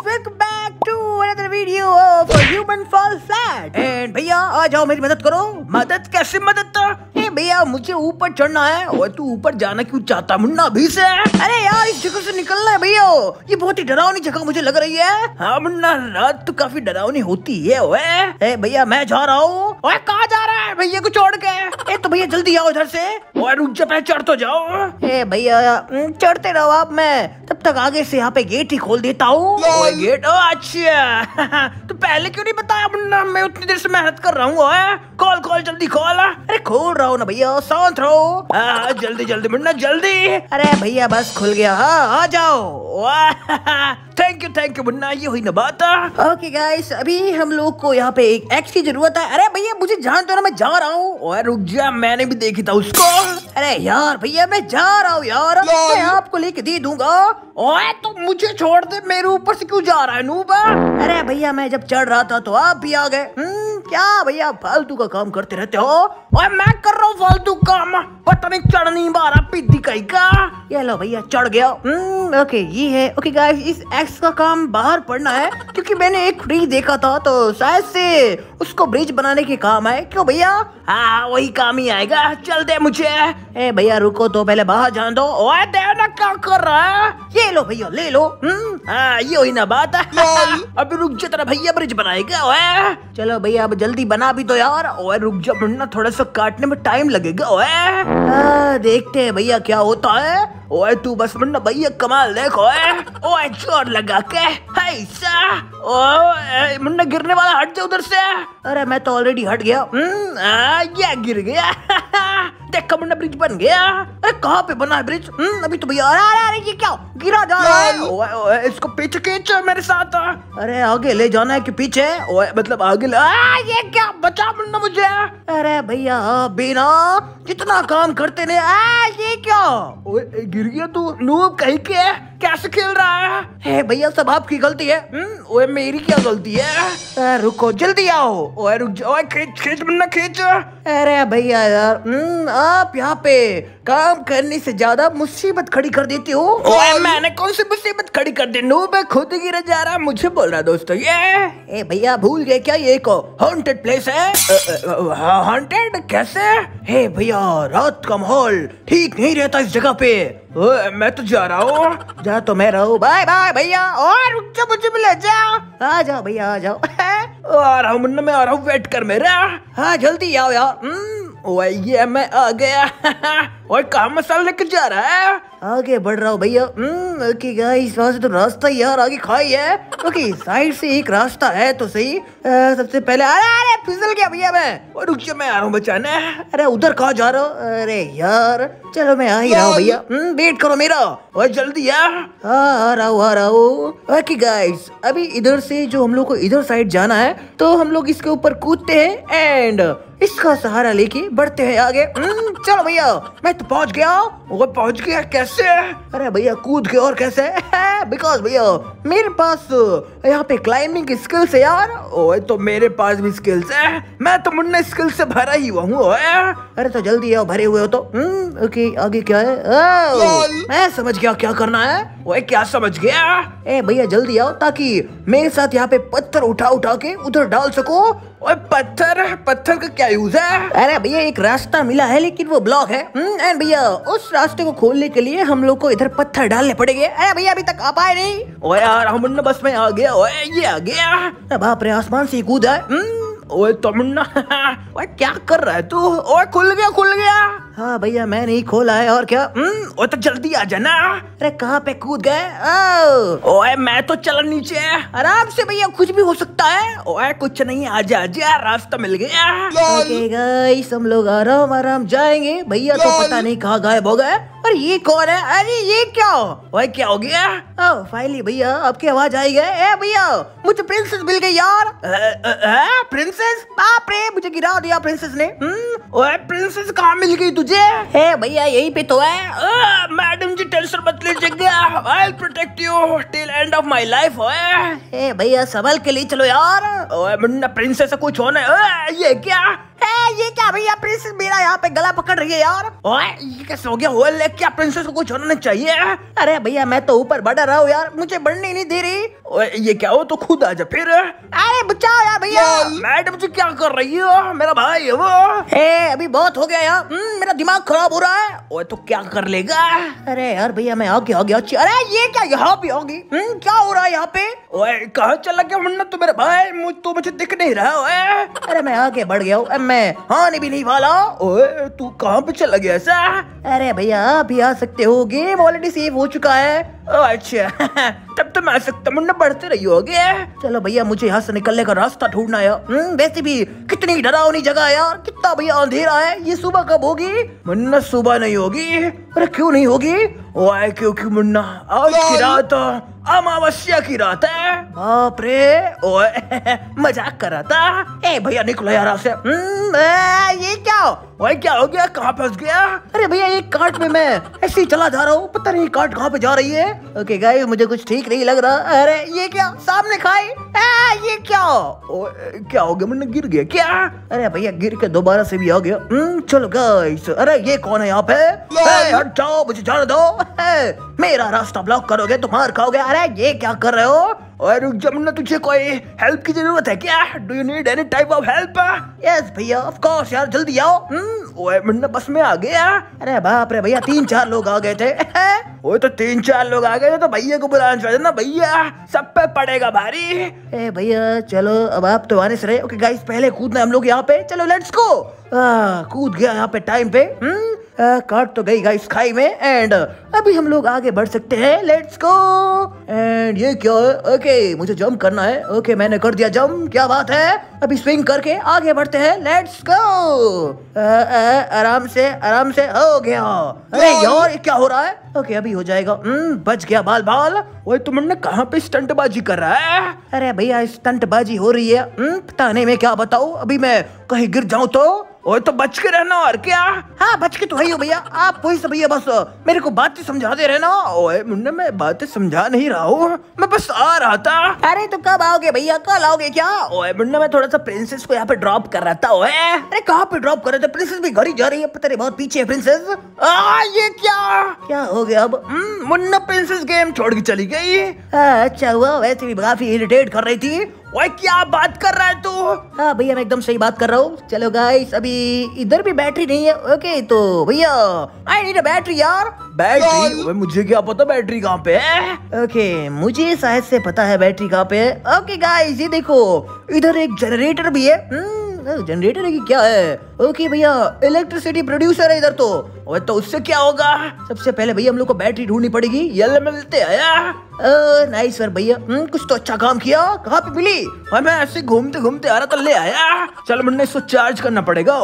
Guys welcome back to another video of human fall flat and भैया आ जाओ मेरी मदद करो मदद कैसे मदद ए तो? भैया मुझे ऊपर चढ़ना है और तू ऊपर जाना क्यों चाहता मुन्ना भी से अरे यार इस जगह से निकलना है भैया ये बहुत ही डरावनी जगह मुझे लग रही है हाँ मुन्ना रात तो काफी डरावनी होती है भैया मैं जा रहा हूँ कहा जा भैया कुछ और गए ए तो भैया जल्दी आओ इधर से और रुक जा पहले चढ़ तो जाओ ए भैया चढ़ते रहो आप मैं तब तक आगे से यहाँ पे गेट ही खोल देता हूँ गेट ओ अच्छा तो पहले क्यों नहीं बताया मुन्ना मैं उतनी देर से मेहनत कर रहा हूँ कॉल कॉल जल्दी कॉल अरे खोल रहा हूँ ना भैया शांत रहो जल्दी जल्दी मुन्ना जल्दी अरे भैया बस खुल गया हाँ, आ जाओ थैंक यू थैंक यू मुन्ना ये हुई ना ओके गाइस अभी हम लोग को यहाँ पे एक एक्स की जरूरत है अरे भैया मुझे जान दो ना मैं जा रहा हूँ रुक जा मैंने भी देखी था उसको अरे यार भैया मैं जा रहा हूँ यार मैं आपको लेके दे दूंगा ओए तो मुझे छोड़ दे मेरे ऊपर से क्यों जा रहा है नूबा अरे भैया मैं जब चढ़ रहा था तो आप भी आ गए हम्म, क्या भैया फालतू का काम करते रहते हो और मैं कर रहा हूँ फालतू काम पता नहीं चढ़ नहीं मारा पिद्दी कहीं का ये लो भैया चढ़ गया हम्म, ओके ये है ओके गाइस इस एक्स का काम बाहर पड़ना है क्योंकि मैंने एक फ्री देखा था तो शायद से उसको ब्रिज बनाने के काम आए क्यों भैया हाँ वही काम ही आएगा चल दे मुझे ए भैया रुको तो पहले बाहर जान दो ओए क्या कर रहा है ये लो भैया ले लो हम्म, हाँ ये वही ना बात है अभी रुक जा तेरा भैया ब्रिज बनाएगा ओए चलो भैया अब जल्दी बना भी तो यार ओए रुक जा मुन्ना थोड़ा सा काटने में टाइम लगेगा ओए हाँ, देखते हैं भैया क्या होता है ओए तू बस मुन्ना भैया कमाल देखो ओए ओए जोर लगा के ओए मुन्ना गिरने वाला हट जा उधर से अरे मैं तो ऑलरेडी हट गया हम्म, आ, गिर गया देख मुंडा ब्रिज बन गया अरे कहाँ पे बना है हम्म, ब्रिज अभी तो भैया अरे अरे ये क्या गिरा जा रहा है ओए इसको पीछे खींच मेरे साथ अरे आगे ले जाना है कि पीछे ओए मतलब आगे ले आ, ये क्या बचा मुंडा मुझे अरे भैया बिना कितना काम करते ने आ, ये क्या ओए गिर गया तू नूब कहीं के कैसे खेल रहा है हे भैया सब आपकी गलती है हम्म, ओए मेरी क्या गलती है रुको जल्दी आओ ओए रुक जाओ खींच खींच बनना खींच अरे भैया यार हम्म, आप यहाँ पे काम करने से ज्यादा मुसीबत खड़ी कर देते हो ओए मैंने कौन सी मुसीबत खड़ी कर दी नू खुद गिर जा रहा मुझे बोल रहा दोस्तों ये ए भैया भूल गए क्या ये को हॉन्टेड प्लेस है हॉन्टेड हाँ, कैसे हे भैया रात का माहौल ठीक नहीं रहता इस जगह पे ओ, मैं तो जा रहा हूँ जा तो मैं रहू बाय बाय भैया और रुक जा मुझे भी ले जाओ आ जाओ भैया आ जाओ आ रहा हूँ मुन्ना मैं आ रहा हूँ वेट कर मेरा हाँ जल्दी आओ यार हम्म। ओए ये मैं आ गया ओए कहा मसाला लेके जा रहा है आगे बढ़ रहा हूँ भैया हम्म, ओके गाइस वहाँ से तो रास्ता यार आगे खाई है ओके साइड से एक रास्ता है तो सही आ, सबसे पहले अरे अरे फिसल गया भैया मैं और रुक जा मैं आ रहा हूँ बचाने अरे उधर कहा जा रहा हूँ अरे यार चलो मैं आ ही रहा हूँ भैया वेट हम्म, करो मेरा और जल्दी यार आ रहा हूँ आ रहा हूँ ओके गाइस अभी इधर से जो हम लोग को इधर साइड जाना है तो हम लोग इसके ऊपर कूदते हैं एंड इसका सहारा लेके बढ़ते हैं आगे हम्म, चलो भैया मैं तो पहुंच गया वो पहुंच गया कैसे अरे भैया कूद के और कैसे बिकॉज भैया मेरे पास यहाँ पे क्लाइंबिंग की स्किल्स है यार ओए तो मेरे पास भी स्किल्स है मैं तो मुन्ने स्किल से भरा ही हुआ हूँ अरे तो जल्दी आओ भरे हुए हो तो ओके हम्म, आगे क्या है oh, मैं समझ गया क्या करना है ओए क्या समझ गया ए भैया जल्दी आओ ताकि मेरे साथ यहाँ पे पत्थर उठा उठा के उधर डाल सको ओए पत्थर पत्थर का क्या यूज है अरे भैया एक रास्ता मिला है लेकिन वो ब्लॉक है हम्म, भैया उस रास्ते को खोलने के लिए हम लोग को इधर पत्थर डालने पड़ेंगे अरे भैया अभी तक आ पाए नहीं ओए यार हम बस में आ गया ओए ये आ गया बाप रे आसमान से कूदा ओए तमन्ना ओए क्या कर रहा है तू ओए खुल गया खुल गया हाँ भैया मैं नहीं खोला है और क्या हम्म, ओए तो जल्दी आ जाना अरे कहाँ पे कूद गए ओए मैं तो चला नीचे आराम से भैया कुछ भी हो सकता है ओए कुछ नहीं आ जा जा रास्ता मिल गया ओके गाइस हम लोग आराम आराम जाएंगे भैया तो पता नहीं कहाँ गायब हो गए और ये कौन है अरे ये क्या हो भाई क्या हो गया फाइनली भैया आपकी आवाज आई है भैया मुझे प्रिंसेस मिल गई यार आ, आ, आ, प्रिंसेस बाप रे मुझे गिरा दिया प्रिंसेस ने हम्म, ओए प्रिंसेस कहाँ मिल गई तुझे है भैया यही पे तो है मैडम जी टेंशन मत लीजिएगा I protect you till end of my life भैया संभल के लिए चलो यार ओए मुन्ना प्रिंसेस कुछ होना ये क्या ये क्या भैया प्रिंसेस मेरा यहाँ पे गला पकड़ रही है यार ओए ये कैसे हो गया ले क्या प्रिंसेस को कुछ होना चाहिए अरे भैया मैं तो ऊपर बढ़ रहा हूँ यार मुझे बढ़ने नहीं दे रही ओए ये क्या हो तो खुद आ जा फिर अरे बचाओ यार भैया मैडम जी क्या कर रही हो मेरा भाई है वो हे अभी बहुत हो गया यार हम्म, मेरा दिमाग खराब हो रहा है ओए तो क्या कर लेगा अरे यार भैया मैं आगे आगे अच्छी अरे ये क्या यहाँ भी होगी हम्म, क्या हो रहा है यहाँ पे ओए कहा चला गया वरना तो मेरा भाई मुझ तो मुझे दिख नहीं रहा है अरे मैं आगे बढ़ गया हूँ मैं हाँ नहीं वाला ओए तू कहाँ पे चला गया ऐसा अरे भैया अभी आ सकते हो गेम ऑलरेडी सेव हो चुका है अच्छा तब तो मैं आ सकता मुन्ना बढ़ते रही होगी चलो भैया मुझे यहाँ से निकलने का रास्ता ढूंढना है हम्म, वैसे भी कितनी डरावनी जगह है यार कितना भैया अंधेरा है ये सुबह कब होगी मुन्ना सुबह नहीं होगी अरे क्यों नहीं होगी वाय क्यों क्यों मुन्ना आज की रात अमावस्या की रात है बाप रे ओए मजाक कर रहा था ए भैया निकलो यार से हम्म, ये क्या वही क्या हो गया कहाँ फंस गया अरे भैया ये काट में मैं ऐसे ही चला जा रहा हूँ पता नहीं कार्ट कहाँ पे जा रही है ओके okay, गाइस मुझे कुछ ठीक नहीं लग रहा अरे ये क्या सामने खाई आ, ये क्या ओ, क्या हो गया मैंने गिर गया क्या अरे भैया गिर के दोबारा से भी आ गया हम्म, चलो गाइस अरे ये कौन है यहाँ पे हट जाओ मुझे जाने दो मेरा रास्ता ब्लॉक करोगे तुम्हार तो खाओगे अरे ये क्या कर रहे हो और रुक जा मुन्ना तुझे कोई हेल्प की जरूरत है क्या do you need any type of help yes भैया ऑफ कोर्स यार जल्दी आओ हम्म, ओए मुन्ना बस में आ गया अरे बाप रे भैया तीन चार लोग आ गए थे ओए तो तीन चार लोग आ गए थे तो भैया को बुलाना चाहिए ना भैया सब पे पड़ेगा भारी ए भैया चलो अब आप तो आने से रहे ओके गाइस पहले कूदना हम लोग यहाँ पे चलो लेट्स गो कूद गया यहाँ पे टाइम पे हुँ? हम्म, काट तो गई गाइस खाई में एंड अभी हम लोग आगे बढ़ सकते हैं लेट्स गो एंड ये क्या है ओके मुझे जंप करना है ओके मैंने कर दिया जंप क्या बात है अभी स्विंग करके आगे बढ़ते हैं लेट्स गो आराम से आराम से हो गया अरे यार ये क्या हो रहा है ओके अभी हो जाएगा हम्म, बच गया बाल बाल ओए तुमने तो कहाँ पे स्टंटबाजी कर रहा है अरे भैया स्टंटबाजी हो रही है पता नहीं मैं क्या बताऊँ अभी मैं कहीं गिर जाऊँ तो ओए तो बच के रहना और क्या हाँ बच के तो है हो भैया आप वही सब भैया बस मेरे को बातें समझा दे रहना ओए मुन्ना मैं बातें समझा नहीं रहा हूँ मैं बस आ रहा था अरे तो कब आओगे भैया कल आओगे क्या ओए मुन्ना मैं थोड़ा सा प्रिंसेस को यहाँ पे ड्रॉप कर रहा था ओए अरे कहाँ पे ड्रॉप कर रहे थे प्रिंसेस भी घर ही जा रही है पता नहीं बहुत पीछे है प्रिंसेस आ ये क्या क्या हो गया अब मुन्ना प्रिंसेस गेम छोड़ के चली गई हाँ, अच्छा हुआ वैसे भी काफी इरिटेट कर रही थी ओए क्या बात कर रहा है तू हाँ भैया मैं एकदम सही बात कर रहा हूँ चलो गाइस अभी इधर भी बैटरी नहीं है ओके तो भैया आई नीड अ बैटरी यार बैटरी ओए मुझे क्या पता बैटरी कहाँ पे है ओके मुझे शायद से पता है बैटरी कहाँ पे है ओके गाइस ये देखो इधर एक जनरेटर भी है हम्म, जनरेटर है कि क्या है ओके भैया इलेक्ट्रिसिटी प्रोड्यूसर है इधर तो तो उससे क्या होगा सबसे पहले भैया हम लोग को बैटरी ढूंढनी पड़ेगी ये मिलते नाइस सर भैया हम्म, कुछ तो अच्छा काम किया कहा पे मिली और मैं ऐसे घूमते घूमते आ रहा था ले आया चल मुन्ने इसको चार्ज करना पड़ेगा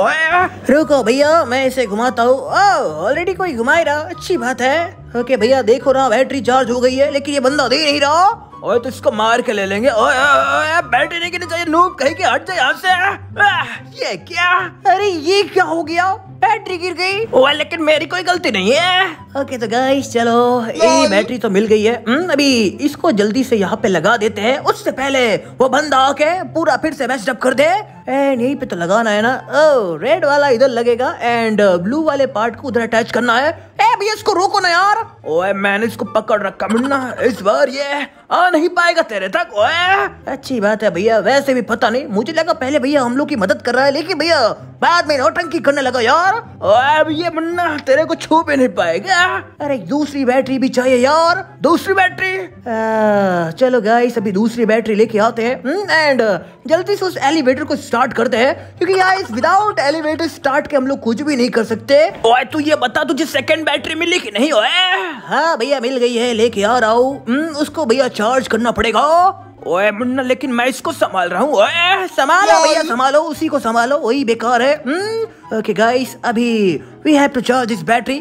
रुको भैया मैं इसे घुमाता हूँ ऑलरेडी कोई घुमाए रहा अच्छी बात है ओके भैया देखो ना बैटरी चार्ज हो गई है लेकिन ये बंदा दे नहीं रहा ओए तो इसको मार के ले लेंगे ओए ओए बैठे नहीं चाहिए नूप कहीं के हट जाए यहाँ से ये क्या अरे ये क्या हो गया बैटरी गिर गई वो लेकिन मेरी कोई गलती नहीं है ओके तो गाइस चलो ये बैटरी तो मिल गई है हम्म, अभी इसको जल्दी से यहाँ पे लगा देते हैं उससे पहले वो बंदा आके पूरा फिर से मैच कर दे एंड यही पे तो लगाना है ना ओ oh, रेड वाला इधर लगेगा एंड ब्लू uh, वाले पार्ट को उधर अटैच करना है ए भैया इसको रोको ना यार ओए मैंने इसको पकड़ रखा मुन्ना इस बार ये आ नहीं पाएगा तेरे तक ओए अच्छी बात है भैया वैसे भी पता नहीं मुझे लगा पहले भैया हम लोग की मदद कर रहा है लेकिन भैया बाद में नौटंकी करने लगा यार ओए भैया मुन्ना तेरे को छू भी नहीं पाएगा अरे दूसरी बैटरी भी चाहिए यार दूसरी बैटरी आ, चलो गाइस अभी दूसरी बैटरी लेके आते हैं एंड हम्म, जल्दी से उस एलिवेटर को स्टार्ट करते हैं क्योंकि गाइस विदाउट एलिवेटर स्टार्ट के हम लोग कुछ भी नहीं कर सकते ओए तू ये बता तुझे सेकंड बैटरी मिली कि नहीं ओए हाँ भैया मिल गई है लेके आ रहा हूँ हम्म, उसको भैया चार्ज करना पड़ेगा ओए मुन्ना लेकिन मैं इसको संभाल रहा हूँ संभालो भैया संभालो उसी को संभालो वही बेकार है ओके हम्म, गाइस अभी we have to charge this battery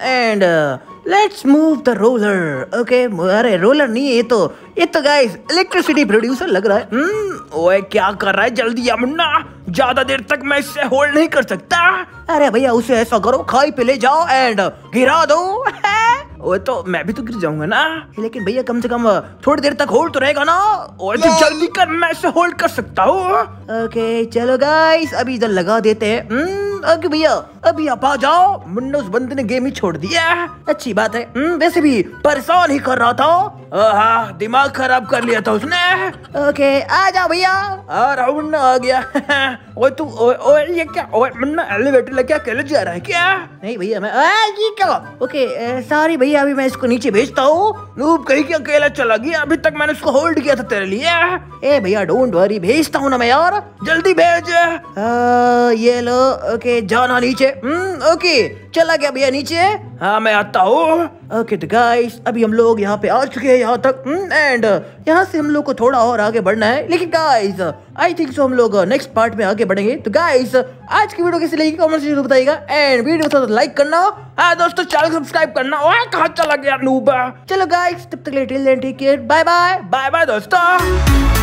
and let's move the roller okay अरे रोलर नहीं है ये तो ये तो गाइस इलेक्ट्रिसिटी प्रोड्यूसर लग रहा है hmm, ओए क्या कर रहा है जल्दी या मुन्ना ज्यादा देर तक मैं इससे होल्ड नहीं कर सकता अरे भैया उसे ऐसा करो खाई पे ले जाओ एंड गिरा दो ओए तो मैं भी तो गिर जाऊंगा ना लेकिन भैया कम से कम थोड़ी देर तक होल्ड तो रहेगा ना और तो हाँ। जल्दी कर मैं इसे होल्ड कर सकता हूँ ओके चलो गाइस अभी इधर लगा देते हैं ओके हम्म, भैया अभी आप आ जाओ मुन्ना उस बंदे ने गेम ही छोड़ दिया अच्छी बात है हम्म, वैसे भी परेशान ही कर रहा था हाँ दिमाग खराब कर लिया था उसने ओके आ जाओ भैया और मुन्ना आ गया ओए तू ओए ये क्या ओए मुन्ना एलिवेटर लग लेके अकेले जा रहा है क्या नहीं भैया मैं आ, ये क्या ओके सॉरी भैया अभी मैं इसको नीचे भेजता हूँ नूब कहीं क्या अकेला चला गया अभी तक मैंने उसको होल्ड किया था तेरे लिए ए भैया डोंट वरी भेजता हूँ ना मैं यार जल्दी भेज ये लो ओके जाना नीचे ओके चला गया भैया नीचे हाँ मैं आता हूँ ओके तो गाइस अभी हम लोग यहाँ पे आ चुके हैं यहाँ तक एंड hmm, यहाँ से हम लोग को थोड़ा और आगे बढ़ना है लेकिन गाइस आई थिंक सो हम लोग नेक्स्ट पार्ट में आगे बढ़ेंगे तो गाइस आज की वीडियो कैसी लगी कमेंट जरूर बताइएगा एंड वीडियो को लाइक करना हाँ दोस्तों चैनल सब्सक्राइब करना और कहा चला गया नूबा चलो गाइस तब तक little take care bye bye bye bye दोस्तों